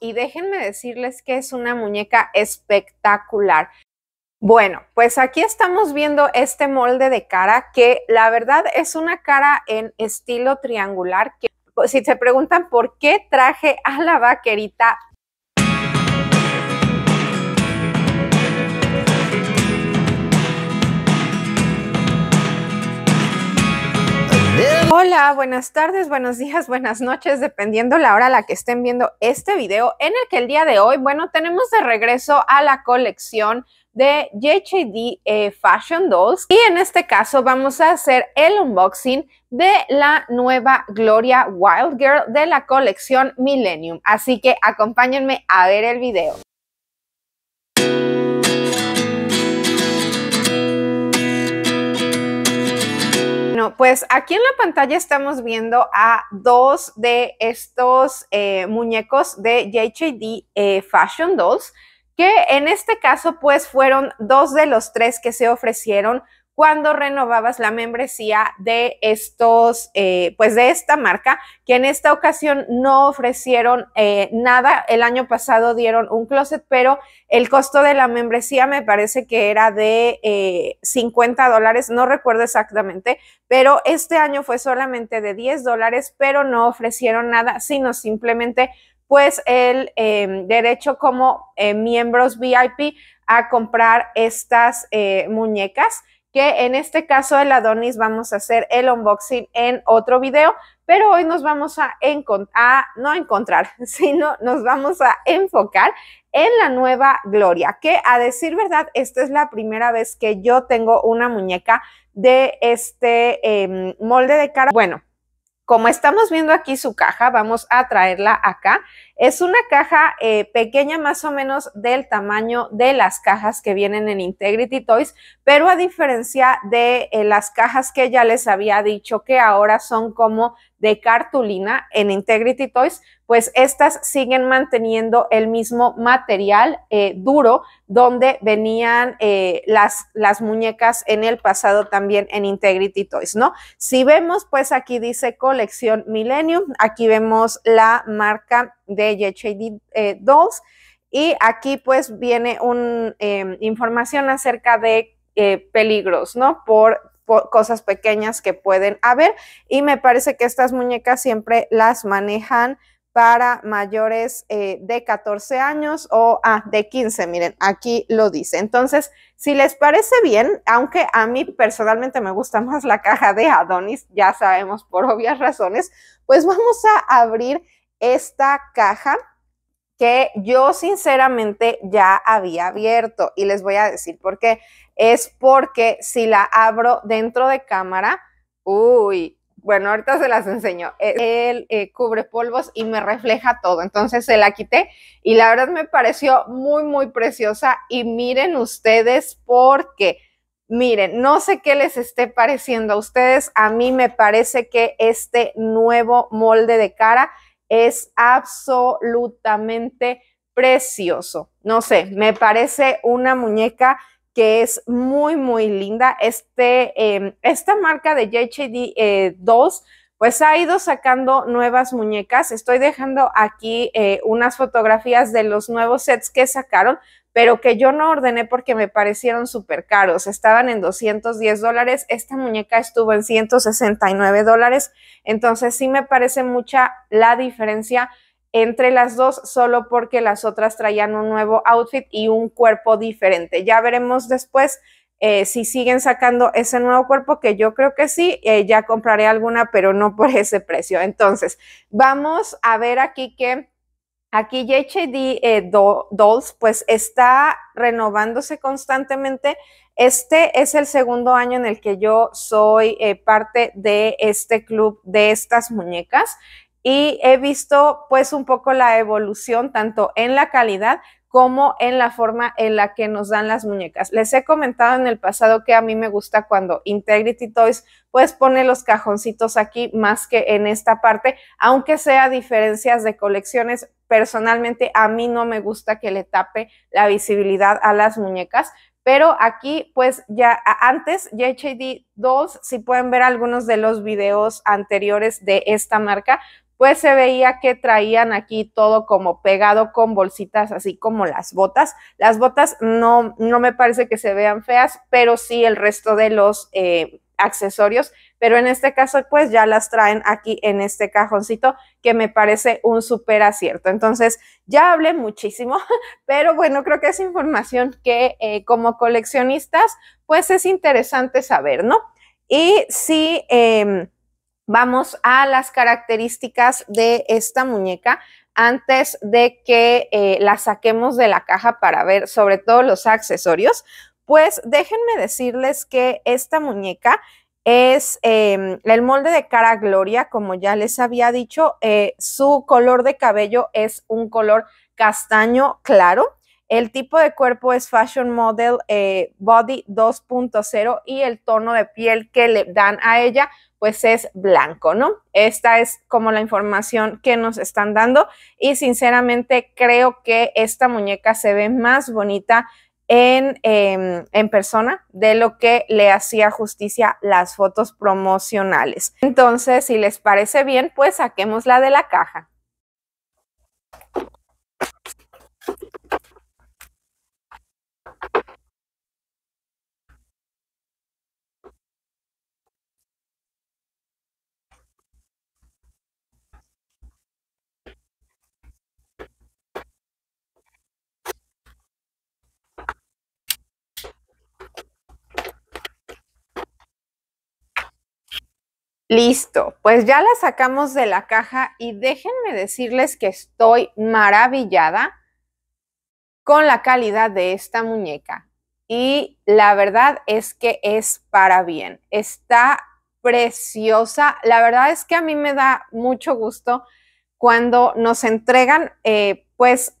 y déjenme decirles que es una muñeca espectacular. Bueno, pues aquí estamos viendo este molde de cara que la verdad es una cara en estilo triangular que pues, si se preguntan por qué traje a la vaquerita Hola, buenas tardes, buenos días, buenas noches, dependiendo la hora a la que estén viendo este video, en el que el día de hoy, bueno, tenemos de regreso a la colección de JHD eh, Fashion Dolls y en este caso vamos a hacer el unboxing de la nueva Gloria Wild Girl de la colección Millennium. Así que acompáñenme a ver el video. pues aquí en la pantalla estamos viendo a dos de estos eh, muñecos de JHD eh, Fashion Dolls, que en este caso pues fueron dos de los tres que se ofrecieron cuando renovabas la membresía de estos, eh, pues de esta marca, que en esta ocasión no ofrecieron eh, nada. El año pasado dieron un closet, pero el costo de la membresía me parece que era de 50 eh, dólares, no recuerdo exactamente, pero este año fue solamente de 10 dólares, pero no ofrecieron nada, sino simplemente pues el em, derecho como miembros VIP a comprar estas muñecas en este caso el Adonis vamos a hacer el unboxing en otro video, pero hoy nos vamos a, a no encontrar, sino nos vamos a enfocar en la nueva Gloria, que a decir verdad, esta es la primera vez que yo tengo una muñeca de este em, molde de cara. Bueno, como estamos viendo aquí su caja, vamos a traerla acá es una caja eh, pequeña más o menos del tamaño de las cajas que vienen en Integrity Toys, pero a diferencia de eh, las cajas que ya les había dicho que ahora son como de cartulina en Integrity Toys, pues estas siguen manteniendo el mismo material eh, duro donde venían las, las muñecas en el pasado también en Integrity Toys, ¿no? Si vemos, pues aquí dice colección Millennium, aquí vemos la marca de 2 eh, y aquí pues viene una em, información acerca de eh, peligros, ¿no? Por, cosas pequeñas que pueden haber. Y me parece que estas muñecas siempre las manejan para mayores eh, de 14 años o ah, de 15, miren, aquí lo dice. Entonces, si les parece bien, aunque a mí personalmente me gusta más la caja de Adonis, ya sabemos por obvias razones, pues vamos a abrir esta caja que yo sinceramente ya había abierto y les voy a decir por qué. Es porque si la abro dentro de cámara, uy, bueno, ahorita se las enseño. Él e, eh, cubre polvos y me refleja todo. Entonces se la quité y la verdad me pareció muy, muy preciosa. Y miren ustedes porque, miren, no sé qué les esté pareciendo a ustedes. A mí me parece que este nuevo molde de cara es absolutamente precioso. No sé, me parece una muñeca que es muy, muy linda. Este, em, esta marca de JHD2, eh, pues ha ido sacando nuevas muñecas. Estoy dejando aquí eh, unas fotografías de los nuevos sets que sacaron pero que yo no ordené porque me parecieron súper caros. Estaban en 210 dólares, esta muñeca estuvo en 169 dólares, entonces sí me parece mucha la diferencia entre las dos solo porque las otras traían un nuevo outfit y un cuerpo diferente. Ya veremos después eh, si siguen sacando ese nuevo cuerpo, que yo creo que sí, eh, ya compraré alguna, pero no por ese precio. Entonces, vamos a ver aquí que Aquí JHD eh, Dolls pues está renovándose constantemente. Este es el segundo año en el que yo soy eh, parte de este club de estas muñecas y he visto pues un poco la evolución tanto en la calidad como en la forma en la que nos dan las muñecas. Les he comentado en el pasado que a mí me gusta cuando Integrity Toys pues pone los cajoncitos aquí más que en esta parte, aunque sea diferencias de colecciones, personalmente a mí no me gusta que le tape la visibilidad a las muñecas, pero aquí pues ya antes JHD 2 si pueden ver algunos de los videos anteriores de esta marca, pues se veía que traían aquí todo como pegado con bolsitas, así como las botas. Las botas no, no me parece que se vean feas, pero sí el resto de los eh, accesorios. Pero en este caso, pues ya las traen aquí en este cajoncito, que me parece un súper acierto. Entonces, ya hablé muchísimo, pero bueno, creo que es información que eh, como coleccionistas, pues es interesante saber, ¿no? Y sí... Em, vamos a las características de esta muñeca antes de que eh, la saquemos de la caja para ver sobre todo los accesorios. Pues déjenme decirles que esta muñeca es em, el molde de cara gloria, como ya les había dicho, eh, su color de cabello es un color castaño claro. El tipo de cuerpo es Fashion Model eh, Body 2.0 y el tono de piel que le dan a ella pues es blanco, ¿no? Esta es como la información que nos están dando y sinceramente creo que esta muñeca se ve más bonita en, em, en, persona de lo que le hacía justicia las fotos promocionales. Entonces, si les parece bien, pues saquemos la de la caja. Listo, pues ya la sacamos de la caja y déjenme decirles que estoy maravillada con la calidad de esta muñeca. Y la verdad es que es para bien. Está preciosa. La verdad es que a mí me da mucho gusto cuando nos entregan, eh, pues,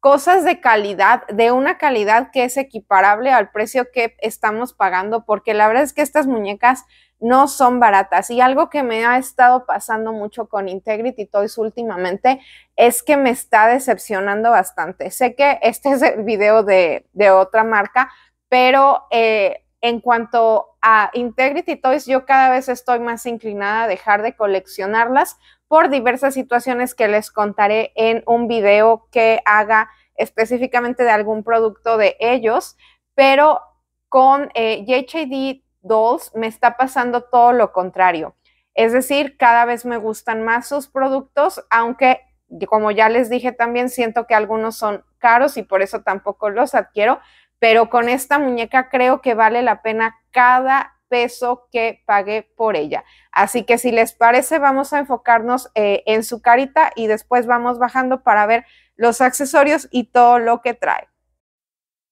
cosas de calidad, de una calidad que es equiparable al precio que estamos pagando, porque la verdad es que estas muñecas no son baratas. Y algo que me ha estado pasando mucho con Integrity Toys últimamente es que me está decepcionando bastante. Sé que este es el video de, de otra marca, pero eh, en cuanto a Integrity Toys, yo cada vez estoy más inclinada a dejar de coleccionarlas por diversas situaciones que les contaré en un video que haga específicamente de algún producto de ellos, pero con JHD eh, Dolls, me está pasando todo lo contrario. Es decir, cada vez me gustan más sus productos, aunque como ya les dije también, siento que algunos son caros y por eso tampoco los adquiero, pero con esta muñeca creo que vale la pena cada peso que pague por ella. Así que si les parece, vamos a enfocarnos eh, en su carita y después vamos bajando para ver los accesorios y todo lo que trae.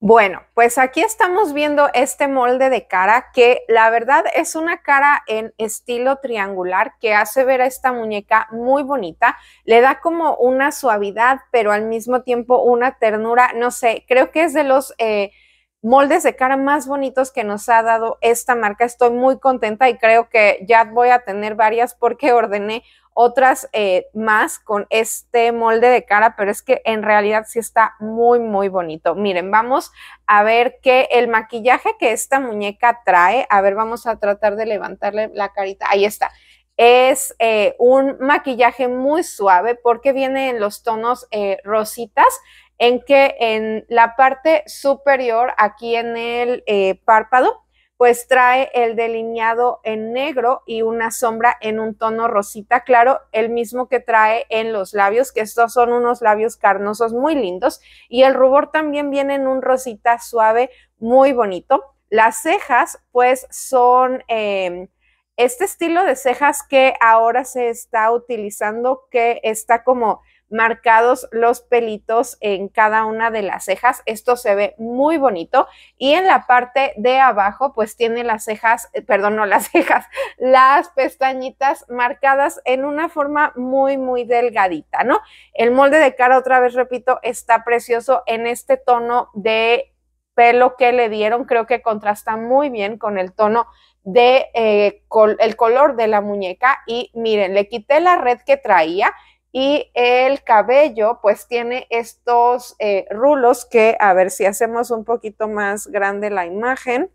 Bueno, pues aquí estamos viendo este molde de cara que la verdad es una cara en estilo triangular que hace ver a esta muñeca muy bonita, le da como una suavidad, pero al mismo tiempo una ternura, no sé, creo que es de los... Eh, moldes de cara más bonitos que nos ha dado esta marca. Estoy muy contenta y creo que ya voy a tener varias porque ordené otras eh, más con este molde de cara, pero es que en realidad sí está muy, muy bonito. Miren, vamos a ver que el maquillaje que esta muñeca trae, a ver, vamos a tratar de levantarle la carita, ahí está. Es eh, un maquillaje muy suave porque viene en los tonos eh, rositas, en que en la parte superior, aquí en el párpado, pues trae el delineado en negro y una sombra en un tono rosita claro, el mismo que trae en los labios, que estos son unos labios carnosos muy lindos. Y el rubor también viene en un rosita suave, muy bonito. Las cejas, pues son... Em, este estilo de cejas que ahora se está utilizando, que está como marcados los pelitos en cada una de las cejas. Esto se ve muy bonito. Y en la parte de abajo, pues tiene las cejas, eh, perdón, no las cejas, las pestañitas marcadas en una forma muy, muy delgadita, ¿no? El molde de cara, otra vez repito, está precioso en este tono de pelo que le dieron, creo que contrasta muy bien con el tono de eh, el color de la muñeca y miren, le quité la red que traía y el cabello pues tiene estos eh, rulos que a ver si hacemos un poquito más grande la imagen.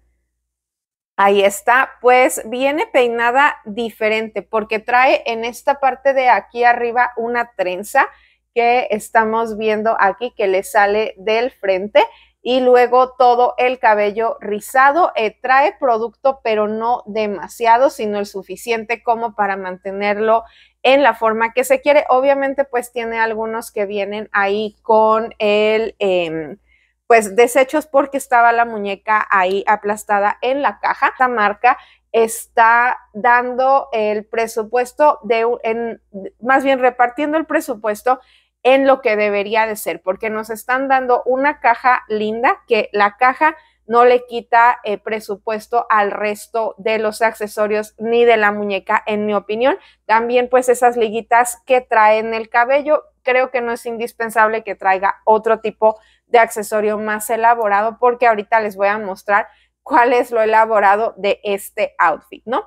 Ahí está, pues viene peinada diferente porque trae en esta parte de aquí arriba una trenza que estamos viendo aquí que le sale del frente y luego todo el cabello rizado. Eh, trae producto, pero no demasiado, sino el suficiente como para mantenerlo en la forma que se quiere. Obviamente, pues tiene algunos que vienen ahí con el, em, pues desechos porque estaba la muñeca ahí aplastada en la caja. Esta marca está dando el presupuesto de, en, más bien repartiendo el presupuesto en lo que debería de ser, porque nos están dando una caja linda que la caja no le quita eh, presupuesto al resto de los accesorios ni de la muñeca, en mi opinión. También pues esas liguitas que trae en el cabello, creo que no es indispensable que traiga otro tipo de accesorio más elaborado porque ahorita les voy a mostrar cuál es lo elaborado de este outfit, ¿no?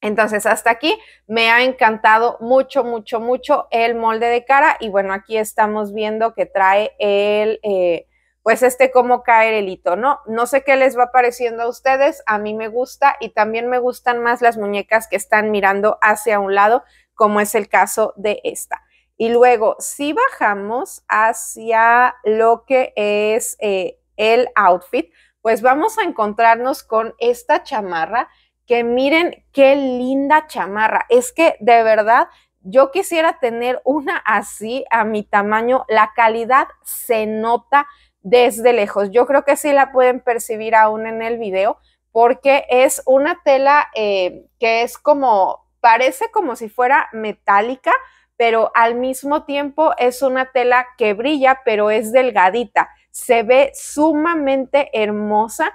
Entonces, hasta aquí me ha encantado mucho, mucho, mucho el molde de cara. Y bueno, aquí estamos viendo que trae el, eh, pues este cómo caer el hito, ¿no? No sé qué les va pareciendo a ustedes, a mí me gusta y también me gustan más las muñecas que están mirando hacia un lado, como es el caso de esta. Y luego, si bajamos hacia lo que es eh, el outfit, pues vamos a encontrarnos con esta chamarra, que miren qué linda chamarra. Es que de verdad, yo quisiera tener una así a mi tamaño. La calidad se nota desde lejos. Yo creo que sí la pueden percibir aún en el video porque es una tela eh, que es como, parece como si fuera metálica, pero al mismo tiempo es una tela que brilla, pero es delgadita. Se ve sumamente hermosa.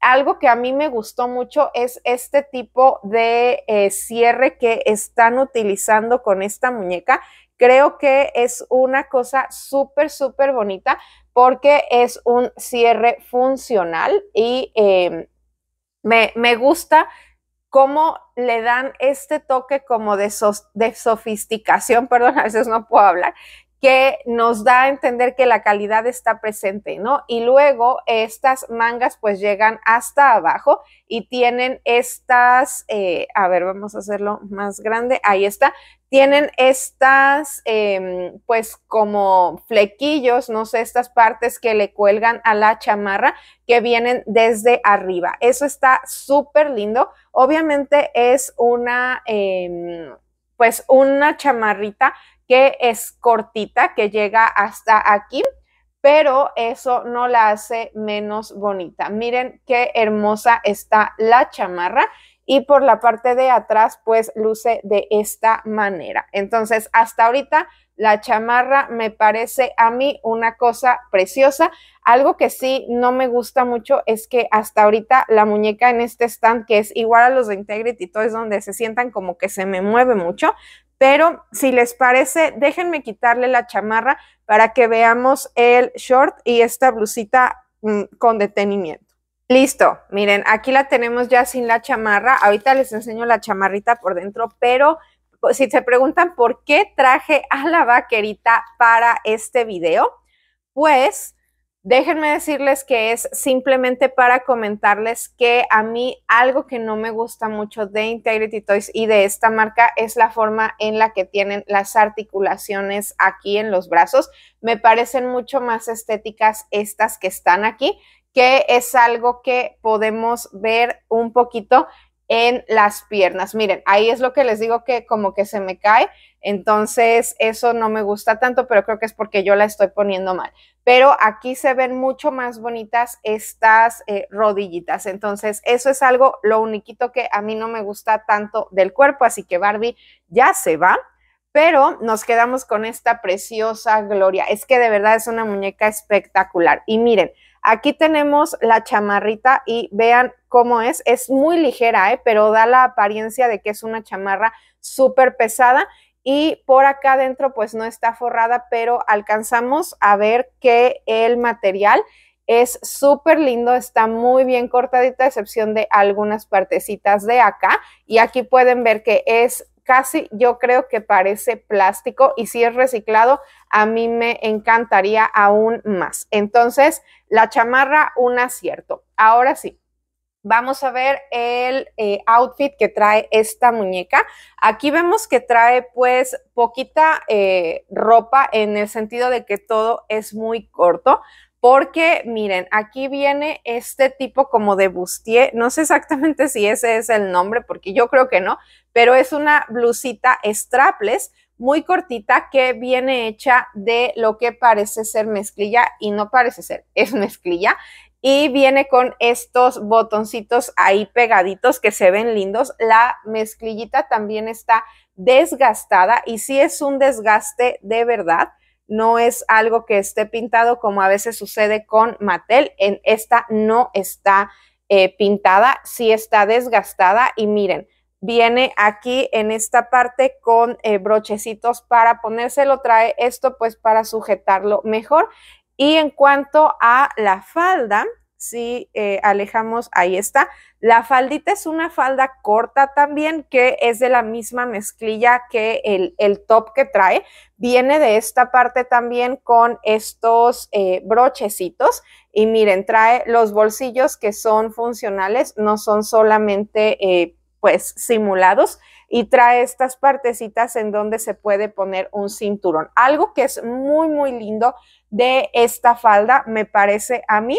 Algo que a mí me gustó mucho es este tipo de eh, cierre que están utilizando con esta muñeca. Creo que es una cosa súper, súper bonita porque es un cierre funcional y em, me, gusta cómo le dan este toque como de, de sofisticación, perdón, a veces no puedo hablar, que nos da a entender que la calidad está presente, ¿no? Y luego estas mangas pues llegan hasta abajo y tienen estas, eh, a ver, vamos a hacerlo más grande, ahí está, tienen estas em, pues como flequillos, no sé, estas partes que le cuelgan a la chamarra que vienen desde arriba. Eso está súper lindo. Obviamente es una... Em, pues una chamarrita que es cortita, que llega hasta aquí, pero eso no la hace menos bonita. Miren qué hermosa está la chamarra y por la parte de atrás pues luce de esta manera. Entonces hasta ahorita la chamarra me parece a mí una cosa preciosa. Algo que sí no me gusta mucho es que hasta ahorita la muñeca en este stand, que es igual a los de Integrity es donde se sientan como que se me mueve mucho, pero si les parece, déjenme quitarle la chamarra para que veamos el short y esta blusita mm, con detenimiento. Listo, miren, aquí la tenemos ya sin la chamarra. Ahorita les enseño la chamarrita por dentro, pero pues, si te preguntan por qué traje a la vaquerita para este video, pues déjenme decirles que es simplemente para comentarles que a mí algo que no me gusta mucho de Integrity Toys y de esta marca es la forma en la que tienen las articulaciones aquí en los brazos. Me parecen mucho más estéticas estas que están aquí que es algo que podemos ver un poquito en las piernas. Miren, ahí es lo que les digo que como que se me cae, entonces eso no me gusta tanto, pero creo que es porque yo la estoy poniendo mal. Pero aquí se ven mucho más bonitas estas eh, rodillitas, entonces eso es algo, lo uniquito que a mí no me gusta tanto del cuerpo, así que Barbie ya se va. Pero nos quedamos con esta preciosa Gloria. Es que de verdad es una muñeca espectacular. Y miren, Aquí tenemos la chamarrita y vean cómo es. Es muy ligera, ¿eh? pero da la apariencia de que es una chamarra súper pesada. Y por acá adentro pues no está forrada, pero alcanzamos a ver que el material es súper lindo, está muy bien cortadita, excepción de algunas partecitas de acá. Y aquí pueden ver que es casi yo creo que parece plástico y si es reciclado, a mí me encantaría aún más. Entonces, la chamarra, un acierto. Ahora sí. Vamos a ver el eh, outfit que trae esta muñeca. Aquí vemos que trae pues poquita eh, ropa en el sentido de que todo es muy corto, porque miren, aquí viene este tipo como de bustier, no sé exactamente si ese es el nombre, porque yo creo que no, pero es una blusita strapless muy cortita que viene hecha de lo que parece ser mezclilla y no parece ser, es mezclilla. Y viene con estos botoncitos ahí pegaditos que se ven lindos. La mezclillita también está desgastada y sí es un desgaste de verdad no es algo que esté pintado como a veces sucede con Mattel. En esta no está eh, pintada, sí está desgastada y miren, viene aquí en esta parte con eh, brochecitos para ponérselo, trae esto pues para sujetarlo mejor. Y en cuanto a la falda, si eh, alejamos, ahí está. La faldita es una falda corta también, que es de la misma mezclilla que el, top que trae. Viene de esta parte también con estos eh, brochecitos. Y miren, trae los bolsillos que son funcionales, no son solamente eh, pues simulados y trae estas partecitas en donde se puede poner un cinturón. Algo que es muy, muy lindo de esta falda, me parece a mí,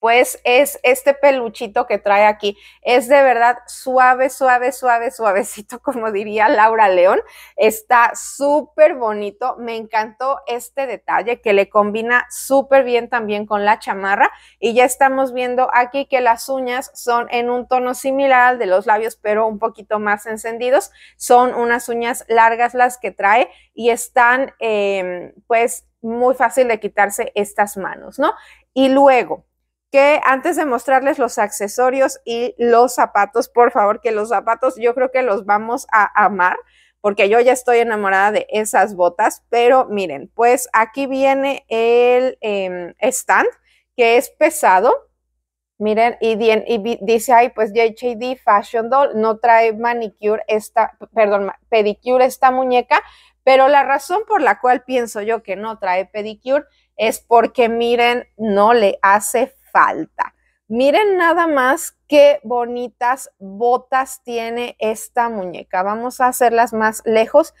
pues es este peluchito que trae aquí. Es de verdad suave, suave, suave, suavecito, como diría Laura León. Está súper bonito. Me encantó este detalle que le combina súper bien también con la chamarra. Y ya estamos viendo aquí que las uñas son en un tono similar al de los labios, pero un poquito más encendidos. Son unas uñas largas las que trae y están em, pues muy fácil de quitarse estas manos, ¿no? Y luego que antes de mostrarles los accesorios y los zapatos, por favor, que los zapatos yo creo que los vamos a amar, porque yo ya estoy enamorada de esas botas, pero miren, pues aquí viene el em, stand, que es pesado, miren, y, dice ahí, pues JHD Fashion Doll no trae manicure esta, perdón, pedicure esta muñeca, pero la razón por la cual pienso yo que no trae pedicure es porque miren, no le hace falta, falta. Miren nada más qué bonitas botas tiene esta muñeca. Vamos a hacerlas más lejos.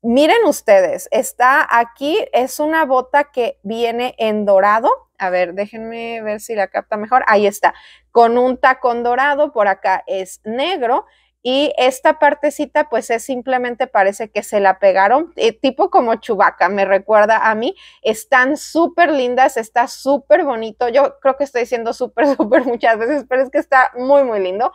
Miren ustedes, está aquí, es una bota que viene en dorado. A ver, déjenme ver si la capta mejor. Ahí está, con un tacón dorado, por acá es negro y esta partecita, pues es simplemente parece que se la pegaron, eh, tipo como chubaca, me recuerda a mí. Están súper lindas, está súper bonito. Yo creo que estoy diciendo súper, súper muchas veces, pero es que está muy, muy lindo.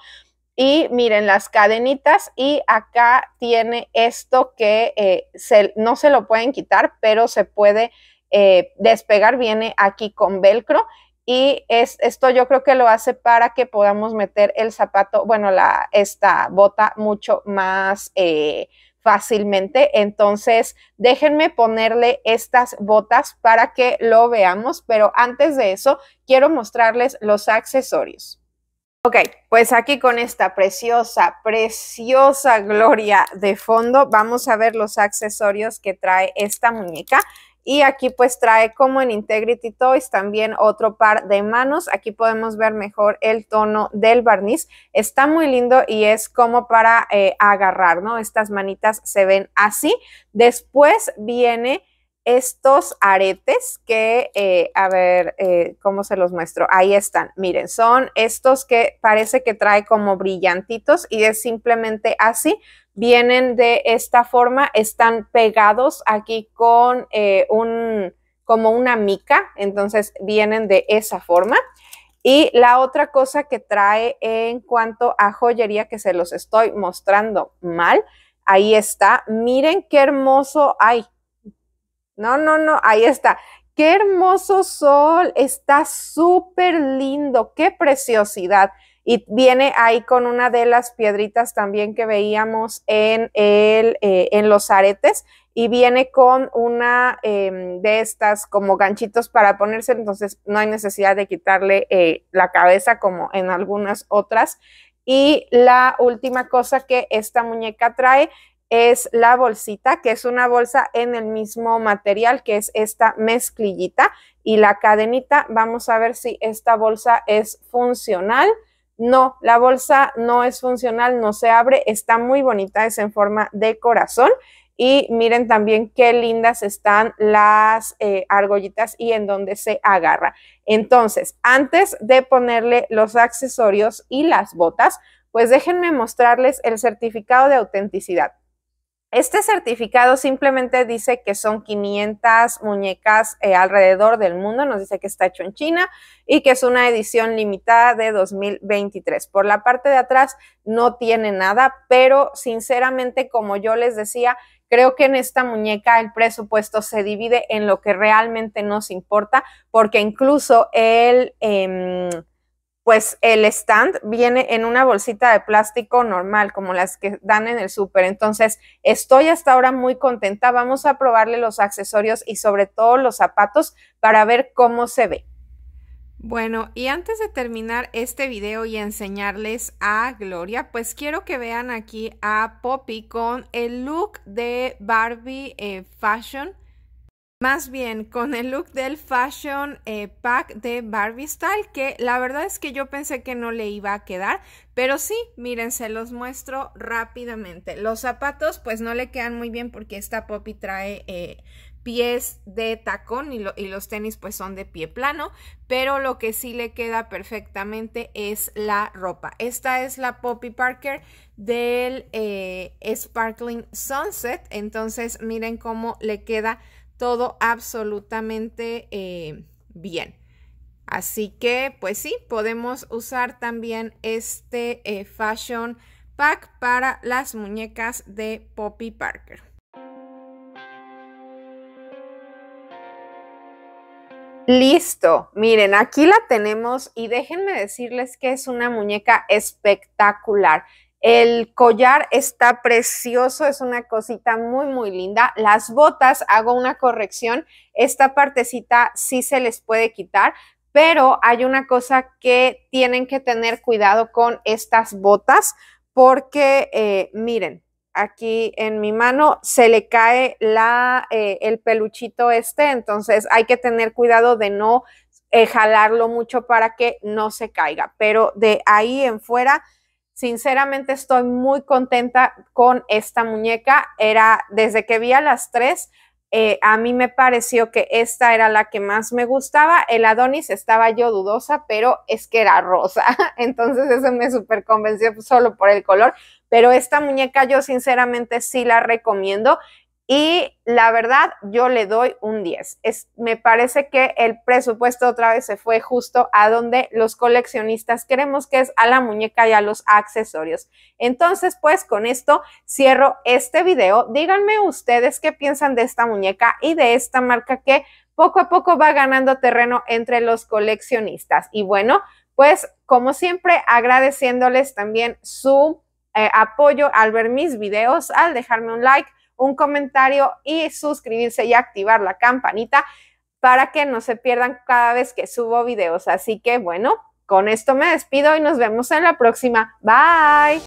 Y miren las cadenitas y acá tiene esto que eh, se, no se lo pueden quitar, pero se puede eh, despegar. Viene aquí con velcro y es, esto yo creo que lo hace para que podamos meter el zapato, bueno, la, esta bota mucho más eh, fácilmente. Entonces, déjenme ponerle estas botas para que lo veamos, pero antes de eso, quiero mostrarles los accesorios. Ok, pues aquí con esta preciosa, preciosa gloria de fondo, vamos a ver los accesorios que trae esta muñeca. Y aquí pues trae como en Integrity Toys también otro par de manos. Aquí podemos ver mejor el tono del barniz. Está muy lindo y es como para eh, agarrar, ¿no? Estas manitas se ven así. Después viene estos aretes que, eh, a ver, eh, ¿cómo se los muestro? Ahí están, miren, son estos que parece que trae como brillantitos y es simplemente así. Vienen de esta forma, están pegados aquí con eh, un, como una mica, entonces vienen de esa forma. Y la otra cosa que trae en cuanto a joyería que se los estoy mostrando mal, ahí está. Miren qué hermoso hay no, no, no, ahí está. Qué hermoso sol, está súper lindo, qué preciosidad. Y viene ahí con una de las piedritas también que veíamos en, el, eh, en los aretes y viene con una em, de estas como ganchitos para ponerse, entonces no hay necesidad de quitarle eh, la cabeza como en algunas otras. Y la última cosa que esta muñeca trae es la bolsita, que es una bolsa en el mismo material, que es esta mezclillita y la cadenita. Vamos a ver si esta bolsa es funcional. No, la bolsa no es funcional, no se abre, está muy bonita, es en forma de corazón. Y miren también qué lindas están las eh, argollitas y en dónde se agarra. Entonces, antes de ponerle los accesorios y las botas, pues déjenme mostrarles el certificado de autenticidad. Este certificado simplemente dice que son 500 muñecas eh, alrededor del mundo, nos dice que está hecho en China y que es una edición limitada de 2023. Por la parte de atrás no tiene nada, pero sinceramente, como yo les decía, creo que en esta muñeca el presupuesto se divide en lo que realmente nos importa, porque incluso el... Em, pues el stand viene en una bolsita de plástico normal, como las que dan en el súper. Entonces, estoy hasta ahora muy contenta. Vamos a probarle los accesorios y sobre todo los zapatos para ver cómo se ve. Bueno, y antes de terminar este video y enseñarles a Gloria, pues quiero que vean aquí a Poppy con el look de Barbie eh, Fashion más bien con el look del Fashion eh, Pack de Barbie Style, que la verdad es que yo pensé que no le iba a quedar, pero sí, miren, se los muestro rápidamente. Los zapatos pues no le quedan muy bien porque esta Poppy trae eh, pies de tacón y, los tenis pues son de pie plano, pero lo que sí le queda perfectamente es la ropa. Esta es la Poppy Parker del eh, Sparkling Sunset, entonces miren cómo le queda todo absolutamente eh, bien. Así que, pues sí, podemos usar también este eh, Fashion Pack para las muñecas de Poppy Parker. Listo, miren, aquí la tenemos y déjenme decirles que es una muñeca espectacular. El collar está precioso, es una cosita muy, muy linda. Las botas, hago una corrección, esta partecita sí se les puede quitar, pero hay una cosa que tienen que tener cuidado con estas botas porque eh, miren, aquí en mi mano se le cae la, eh, el peluchito este, entonces hay que tener cuidado de no eh, jalarlo mucho para que no se caiga, pero de ahí en fuera Sinceramente estoy muy contenta con esta muñeca. Era desde que vi a las tres, eh, a mí me pareció que esta era la que más me gustaba. El Adonis estaba yo dudosa, pero es que era rosa. Entonces eso me súper convenció solo por el color. Pero esta muñeca yo sinceramente sí la recomiendo. Y la verdad, yo le doy un 10. Es, me parece que el presupuesto otra vez se fue justo a donde los coleccionistas queremos, que es a la muñeca y a los accesorios. Entonces, pues con esto cierro este video. Díganme ustedes qué piensan de esta muñeca y de esta marca que poco a poco va ganando terreno entre los coleccionistas. Y bueno, pues como siempre, agradeciéndoles también su eh, apoyo al ver mis videos, al dejarme un like un comentario y suscribirse y activar la campanita para que no se pierdan cada vez que subo videos. Así que bueno, con esto me despido y nos vemos en la próxima. Bye.